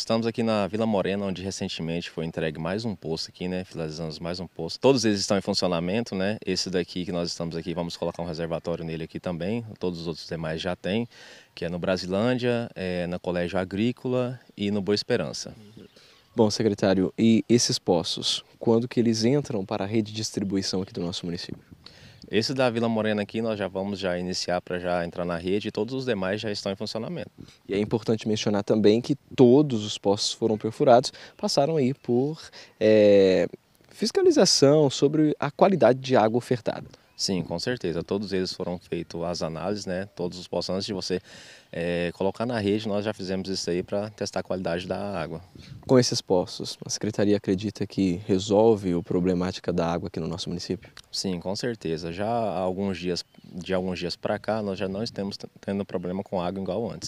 Estamos aqui na Vila Morena, onde recentemente foi entregue mais um posto aqui, né? Finalizamos mais um posto. Todos eles estão em funcionamento, né? Esse daqui que nós estamos aqui, vamos colocar um reservatório nele aqui também. Todos os outros demais já tem, que é no Brasilândia, é na Colégio Agrícola e no Boa Esperança. Bom, secretário, e esses poços, quando que eles entram para a rede de distribuição aqui do nosso município? Esse da Vila Morena aqui nós já vamos já iniciar para já entrar na rede e todos os demais já estão em funcionamento. E é importante mencionar também que todos os postos foram perfurados passaram aí por é, fiscalização sobre a qualidade de água ofertada. Sim, com certeza. Todos eles foram feitos as análises, né? Todos os poços antes de você é, colocar na rede, nós já fizemos isso aí para testar a qualidade da água. Com esses poços, a secretaria acredita que resolve a problemática da água aqui no nosso município? Sim, com certeza. Já há alguns dias, de alguns dias para cá, nós já não estamos tendo problema com água igual antes.